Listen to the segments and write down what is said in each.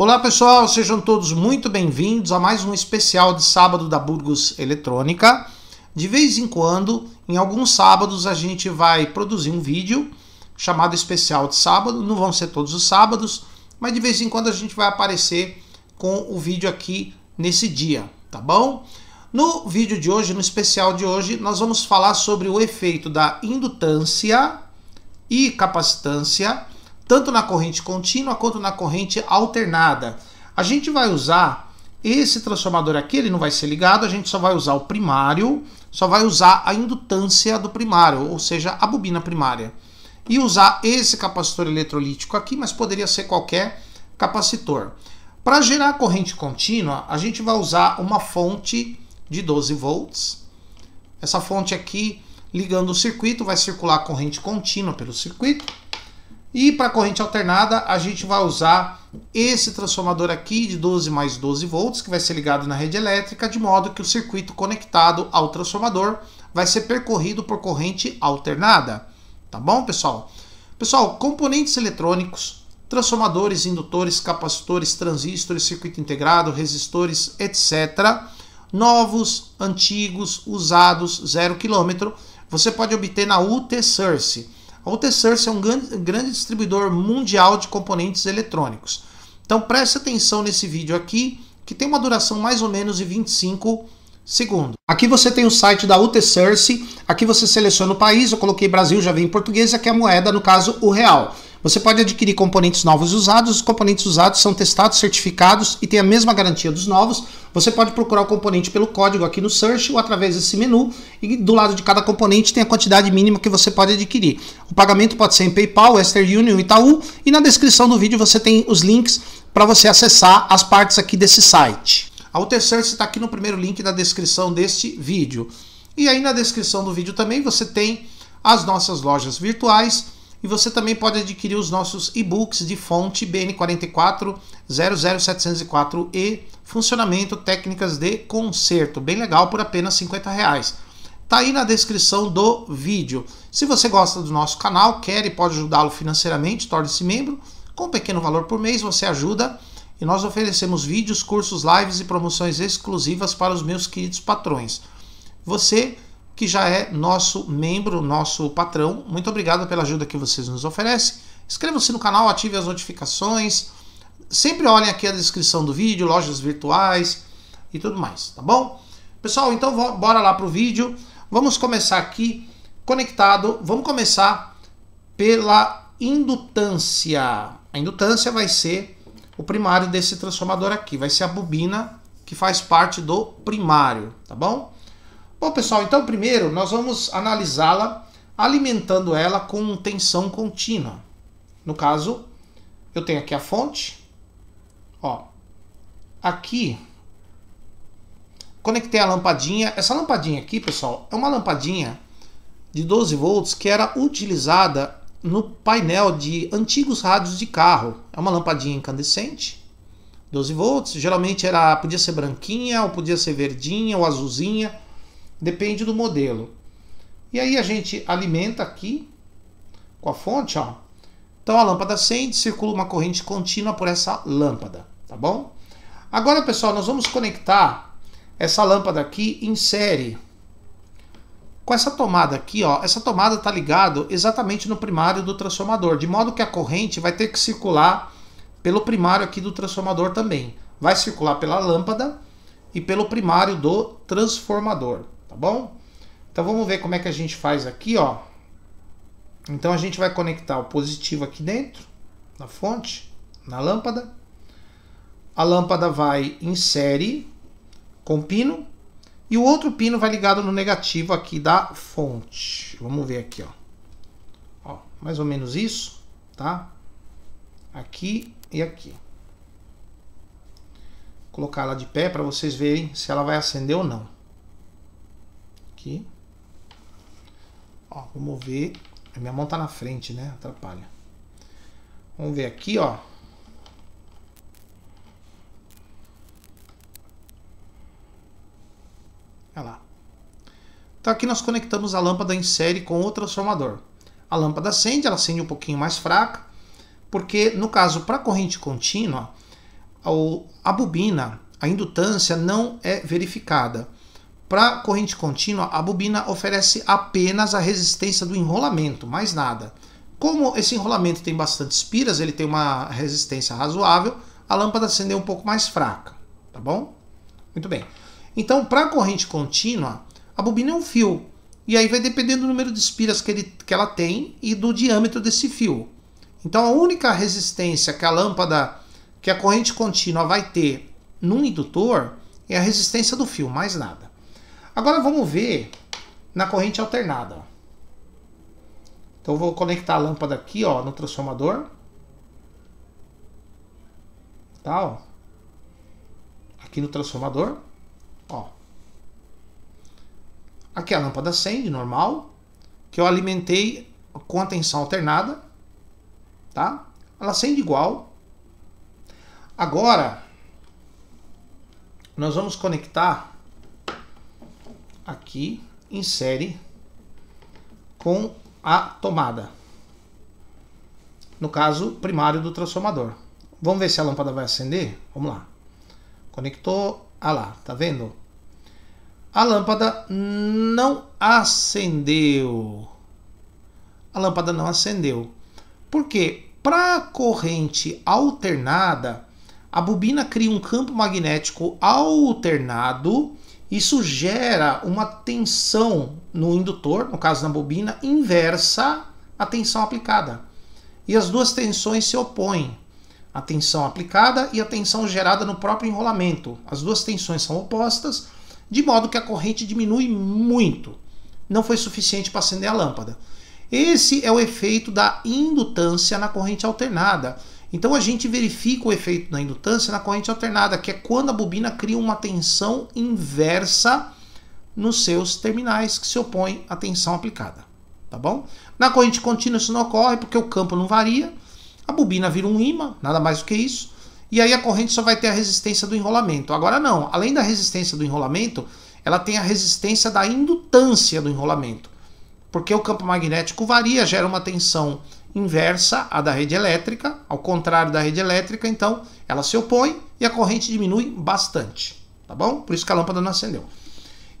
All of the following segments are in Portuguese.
Olá pessoal, sejam todos muito bem-vindos a mais um especial de sábado da Burgos Eletrônica. De vez em quando, em alguns sábados, a gente vai produzir um vídeo chamado especial de sábado. Não vão ser todos os sábados, mas de vez em quando a gente vai aparecer com o vídeo aqui nesse dia, tá bom? No vídeo de hoje, no especial de hoje, nós vamos falar sobre o efeito da indutância e capacitância tanto na corrente contínua quanto na corrente alternada. A gente vai usar esse transformador aqui, ele não vai ser ligado, a gente só vai usar o primário, só vai usar a indutância do primário, ou seja, a bobina primária. E usar esse capacitor eletrolítico aqui, mas poderia ser qualquer capacitor. Para gerar corrente contínua, a gente vai usar uma fonte de 12 volts. Essa fonte aqui, ligando o circuito, vai circular corrente contínua pelo circuito e para corrente alternada, a gente vai usar esse transformador aqui de 12 mais 12 volts, que vai ser ligado na rede elétrica, de modo que o circuito conectado ao transformador vai ser percorrido por corrente alternada. Tá bom, pessoal? Pessoal, componentes eletrônicos, transformadores, indutores, capacitores, transistores, circuito integrado, resistores, etc. Novos, antigos, usados, zero quilômetro, você pode obter na UT Source. A UT é um grande distribuidor mundial de componentes eletrônicos. Então preste atenção nesse vídeo aqui, que tem uma duração mais ou menos de 25 segundos. Aqui você tem o site da UT aqui você seleciona o país, eu coloquei Brasil, já vem em português, aqui é a moeda, no caso o real. Você pode adquirir componentes novos e usados. Os componentes usados são testados, certificados e têm a mesma garantia dos novos. Você pode procurar o componente pelo código aqui no search ou através desse menu. E do lado de cada componente tem a quantidade mínima que você pode adquirir. O pagamento pode ser em PayPal, Western Union, Itaú. E na descrição do vídeo você tem os links para você acessar as partes aqui desse site. A UTSearch está aqui no primeiro link da descrição deste vídeo. E aí na descrição do vídeo também você tem as nossas lojas virtuais e você também pode adquirir os nossos e-books de fonte BN44 00704E, funcionamento, técnicas de conserto, bem legal por apenas 50 reais. Tá aí na descrição do vídeo. Se você gosta do nosso canal, quer e pode ajudá-lo financeiramente, torne-se membro. Com um pequeno valor por mês você ajuda e nós oferecemos vídeos, cursos, lives e promoções exclusivas para os meus queridos patrões. Você que já é nosso membro, nosso patrão. Muito obrigado pela ajuda que vocês nos oferecem. Inscreva-se no canal, ative as notificações. Sempre olhem aqui a descrição do vídeo, lojas virtuais e tudo mais, tá bom? Pessoal, então bora lá pro vídeo. Vamos começar aqui conectado. Vamos começar pela indutância. A indutância vai ser o primário desse transformador aqui, vai ser a bobina que faz parte do primário, tá bom? Bom, pessoal, então primeiro nós vamos analisá-la alimentando ela com tensão contínua. No caso, eu tenho aqui a fonte, ó, aqui conectei a lampadinha. Essa lampadinha aqui, pessoal, é uma lampadinha de 12 volts que era utilizada no painel de antigos rádios de carro. É uma lampadinha incandescente, 12 volts. Geralmente era podia ser branquinha, ou podia ser verdinha, ou azulzinha. Depende do modelo. E aí a gente alimenta aqui com a fonte, ó. Então a lâmpada acende, circula uma corrente contínua por essa lâmpada, tá bom? Agora, pessoal, nós vamos conectar essa lâmpada aqui em série com essa tomada aqui, ó, essa tomada está ligada exatamente no primário do transformador, de modo que a corrente vai ter que circular pelo primário aqui do transformador também. Vai circular pela lâmpada e pelo primário do transformador tá bom? Então vamos ver como é que a gente faz aqui, ó. Então a gente vai conectar o positivo aqui dentro, na fonte, na lâmpada. A lâmpada vai em série com pino e o outro pino vai ligado no negativo aqui da fonte. Vamos ver aqui, ó. ó mais ou menos isso, tá? Aqui e aqui. Vou colocar ela de pé para vocês verem se ela vai acender ou não aqui. Ó, vou mover. A minha mão tá na frente, né? Atrapalha. Vamos ver aqui, ó. Olha lá. Então aqui nós conectamos a lâmpada em série com o transformador. A lâmpada acende, ela acende um pouquinho mais fraca, porque no caso para corrente contínua, a bobina, a indutância não é verificada. Para corrente contínua, a bobina oferece apenas a resistência do enrolamento, mais nada. Como esse enrolamento tem bastante espiras, ele tem uma resistência razoável, a lâmpada acendeu um pouco mais fraca, tá bom? Muito bem. Então, para a corrente contínua, a bobina é um fio. E aí vai depender do número de espiras que, ele, que ela tem e do diâmetro desse fio. Então, a única resistência que a lâmpada, que a corrente contínua vai ter num indutor é a resistência do fio, mais nada. Agora vamos ver na corrente alternada. Então Então vou conectar a lâmpada aqui ó, no transformador. Tá, ó. Aqui no transformador. Ó. Aqui a lâmpada acende, normal. Que eu alimentei com a tensão alternada. Tá? Ela acende igual. Agora, nós vamos conectar aqui, insere com a tomada. No caso, primário do transformador. Vamos ver se a lâmpada vai acender? Vamos lá. Conectou. Ah lá, tá vendo? A lâmpada não acendeu. A lâmpada não acendeu. porque Para corrente alternada, a bobina cria um campo magnético alternado isso gera uma tensão no indutor, no caso na bobina, inversa à tensão aplicada. E as duas tensões se opõem. A tensão aplicada e a tensão gerada no próprio enrolamento. As duas tensões são opostas, de modo que a corrente diminui muito. Não foi suficiente para acender a lâmpada. Esse é o efeito da indutância na corrente alternada então a gente verifica o efeito da indutância na corrente alternada, que é quando a bobina cria uma tensão inversa nos seus terminais que se opõem à tensão aplicada, tá bom? Na corrente contínua isso não ocorre porque o campo não varia, a bobina vira um ímã, nada mais do que isso, e aí a corrente só vai ter a resistência do enrolamento. Agora não, além da resistência do enrolamento, ela tem a resistência da indutância do enrolamento, porque o campo magnético varia, gera uma tensão inversa à da rede elétrica, ao contrário da rede elétrica, então ela se opõe e a corrente diminui bastante, tá bom? Por isso que a lâmpada não acendeu.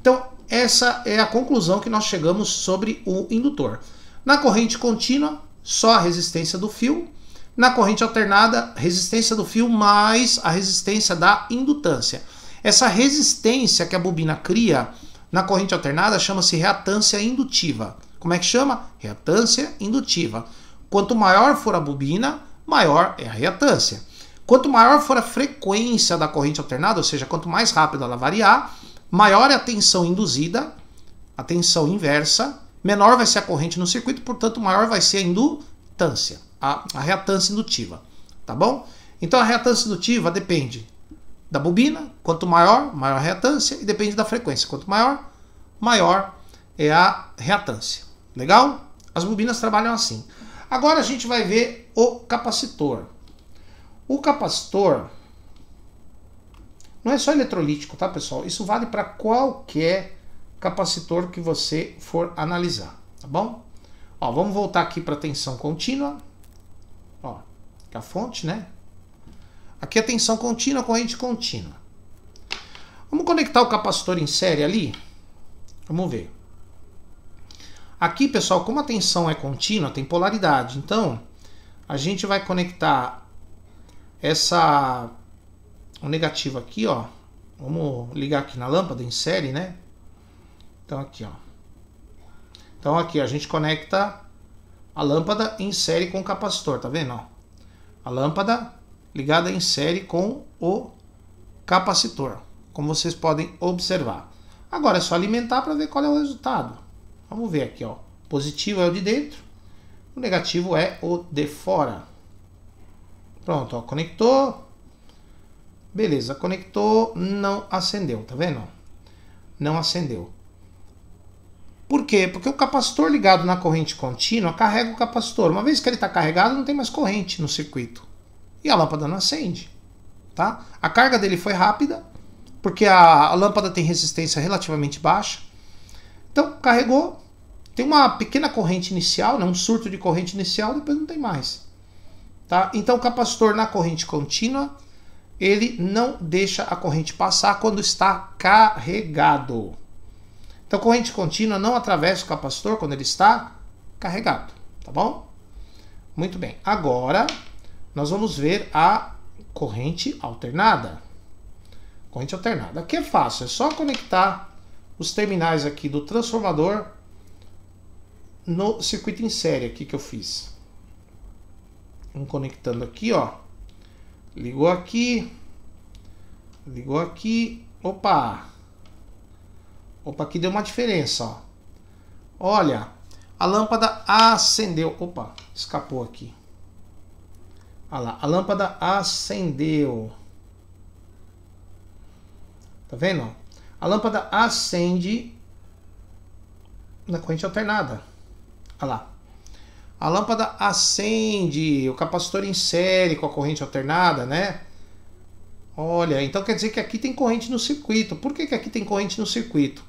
Então, essa é a conclusão que nós chegamos sobre o indutor. Na corrente contínua, só a resistência do fio. Na corrente alternada, resistência do fio mais a resistência da indutância. Essa resistência que a bobina cria na corrente alternada chama-se reatância indutiva. Como é que chama? Reatância indutiva. Quanto maior for a bobina, maior é a reatância. Quanto maior for a frequência da corrente alternada, ou seja, quanto mais rápido ela variar, maior é a tensão induzida, a tensão inversa, menor vai ser a corrente no circuito, portanto, maior vai ser a indutância, a, a reatância indutiva. Tá bom? Então a reatância indutiva depende da bobina, quanto maior, maior a reatância, e depende da frequência. Quanto maior, maior é a reatância. Legal? As bobinas trabalham assim. Agora a gente vai ver o capacitor. O capacitor não é só eletrolítico, tá pessoal? Isso vale para qualquer capacitor que você for analisar, tá bom? Ó, vamos voltar aqui para a tensão contínua. Ó, é a fonte, né? Aqui a é tensão contínua, corrente contínua. Vamos conectar o capacitor em série ali? Vamos ver. Aqui, pessoal, como a tensão é contínua, tem polaridade. Então, a gente vai conectar essa o negativo aqui, ó. Vamos ligar aqui na lâmpada em série, né? Então aqui, ó. Então aqui a gente conecta a lâmpada em série com o capacitor, tá vendo? Ó? A lâmpada ligada em série com o capacitor, como vocês podem observar. Agora é só alimentar para ver qual é o resultado. Vamos ver aqui, ó. Positivo é o de dentro, o negativo é o de fora. Pronto, ó, conectou. Beleza, conectou, não acendeu, tá vendo? Não acendeu. Por quê? Porque o capacitor ligado na corrente contínua carrega o capacitor. Uma vez que ele está carregado, não tem mais corrente no circuito. E a lâmpada não acende. Tá? A carga dele foi rápida, porque a, a lâmpada tem resistência relativamente baixa. Então, carregou, tem uma pequena corrente inicial, né? um surto de corrente inicial, depois não tem mais. Tá? Então, o capacitor na corrente contínua, ele não deixa a corrente passar quando está carregado. Então, corrente contínua não atravessa o capacitor quando ele está carregado, tá bom? Muito bem. Agora, nós vamos ver a corrente alternada. Corrente alternada, que é fácil, é só conectar os terminais aqui do transformador no circuito em série aqui que eu fiz. Um conectando aqui, ó. Ligou aqui. Ligou aqui. Opa! Opa, aqui deu uma diferença, ó. Olha, a lâmpada acendeu. Opa, escapou aqui. Olha lá, a lâmpada acendeu. Tá vendo? A lâmpada acende na corrente alternada. Olha lá. A lâmpada acende, o capacitor insere com a corrente alternada, né? Olha, então quer dizer que aqui tem corrente no circuito. Por que, que aqui tem corrente no circuito?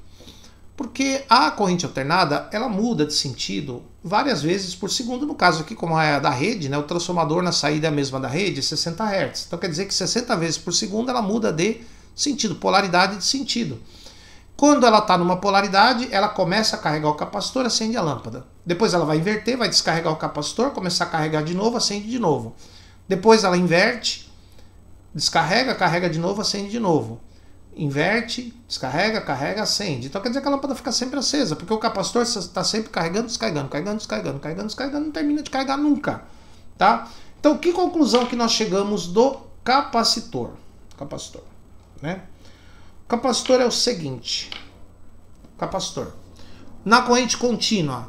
Porque a corrente alternada, ela muda de sentido várias vezes por segundo. No caso aqui, como é a da rede, né? O transformador na saída é a mesma da rede, 60 Hz. Então quer dizer que 60 vezes por segundo ela muda de Sentido, polaridade de sentido. Quando ela está numa polaridade, ela começa a carregar o capacitor, acende a lâmpada. Depois ela vai inverter, vai descarregar o capacitor, começar a carregar de novo, acende de novo. Depois ela inverte, descarrega, carrega de novo, acende de novo. Inverte, descarrega, carrega, acende. Então quer dizer que a lâmpada fica sempre acesa, porque o capacitor está sempre carregando, descarregando, carregando, descarregando, carregando, descarregando, não termina de carregar nunca. Tá? Então que conclusão que nós chegamos do capacitor? Capacitor. Né? O capacitor é o seguinte: capacitor. Na corrente contínua,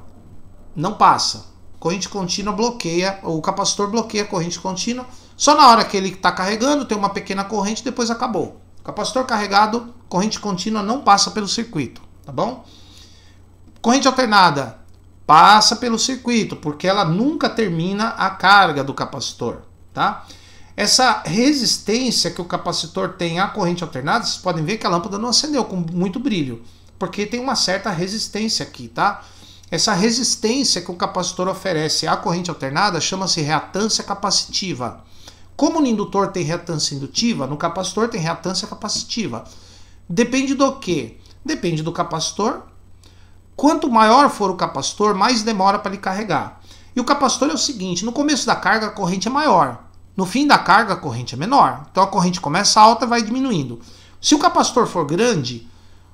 não passa. Corrente contínua bloqueia, o capacitor bloqueia a corrente contínua. Só na hora que ele está carregando, tem uma pequena corrente, depois acabou. Capacitor carregado, corrente contínua não passa pelo circuito, tá bom? Corrente alternada passa pelo circuito, porque ela nunca termina a carga do capacitor, tá? Essa resistência que o capacitor tem à corrente alternada, vocês podem ver que a lâmpada não acendeu com muito brilho, porque tem uma certa resistência aqui, tá? Essa resistência que o capacitor oferece à corrente alternada chama-se reatância capacitiva. Como no indutor tem reatância indutiva, no capacitor tem reatância capacitiva. Depende do que? Depende do capacitor. Quanto maior for o capacitor, mais demora para ele carregar. E o capacitor é o seguinte: no começo da carga a corrente é maior, no fim da carga, a corrente é menor. Então a corrente começa alta vai diminuindo. Se o capacitor for grande,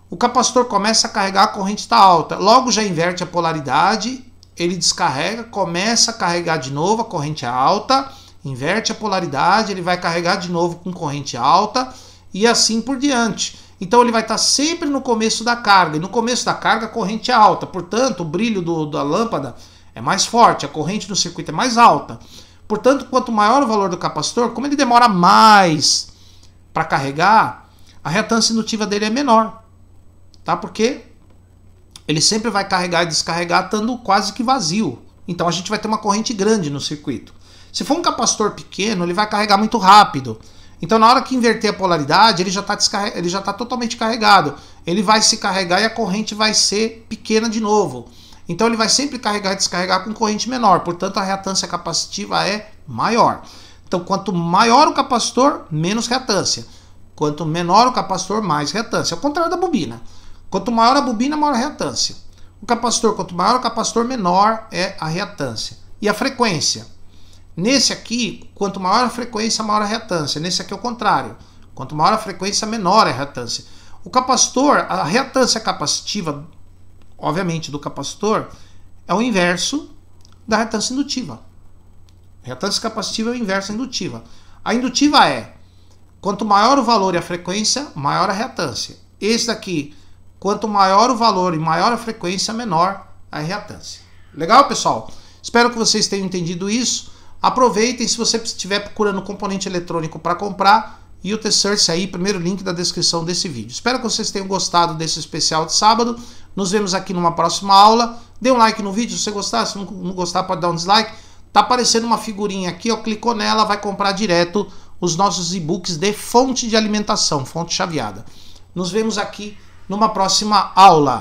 o capacitor começa a carregar, a corrente está alta. Logo já inverte a polaridade, ele descarrega, começa a carregar de novo, a corrente é alta, inverte a polaridade, ele vai carregar de novo com corrente alta e assim por diante. Então ele vai estar sempre no começo da carga. E no começo da carga a corrente é alta, portanto o brilho do, da lâmpada é mais forte, a corrente no circuito é mais alta. Portanto, quanto maior o valor do capacitor, como ele demora mais para carregar, a reatância indutiva dele é menor, tá? Porque ele sempre vai carregar e descarregar estando quase que vazio. Então a gente vai ter uma corrente grande no circuito. Se for um capacitor pequeno, ele vai carregar muito rápido. Então na hora que inverter a polaridade, ele já está ele já tá totalmente carregado. Ele vai se carregar e a corrente vai ser pequena de novo. Então ele vai sempre carregar e descarregar com corrente menor, portanto a reatância capacitiva é maior. Então quanto maior o capacitor, menos reatância. Quanto menor o capacitor, mais reatância. Ao contrário da bobina. Quanto maior a bobina, maior a reatância. O capacitor, quanto maior o capacitor, menor é a reatância. E a frequência? Nesse aqui, quanto maior a frequência, maior a reatância. Nesse aqui é o contrário. Quanto maior a frequência, menor é a reatância. O capacitor, a reatância capacitiva obviamente, do capacitor é o inverso da reatância indutiva. Reatância capacitiva é o inverso da indutiva. A indutiva é quanto maior o valor e a frequência, maior a reatância. Esse daqui, quanto maior o valor e maior a frequência, menor a reatância. Legal, pessoal? Espero que vocês tenham entendido isso. Aproveitem se você estiver procurando componente eletrônico para comprar e o T-Search aí, primeiro link da descrição desse vídeo. Espero que vocês tenham gostado desse especial de sábado. Nos vemos aqui numa próxima aula. Dê um like no vídeo se você gostar, se não, gostar pode dar um dislike. Tá aparecendo uma figurinha aqui, ó, clicou nela, vai comprar direto os nossos e-books de fonte de alimentação, fonte chaveada. Nos vemos aqui numa próxima aula.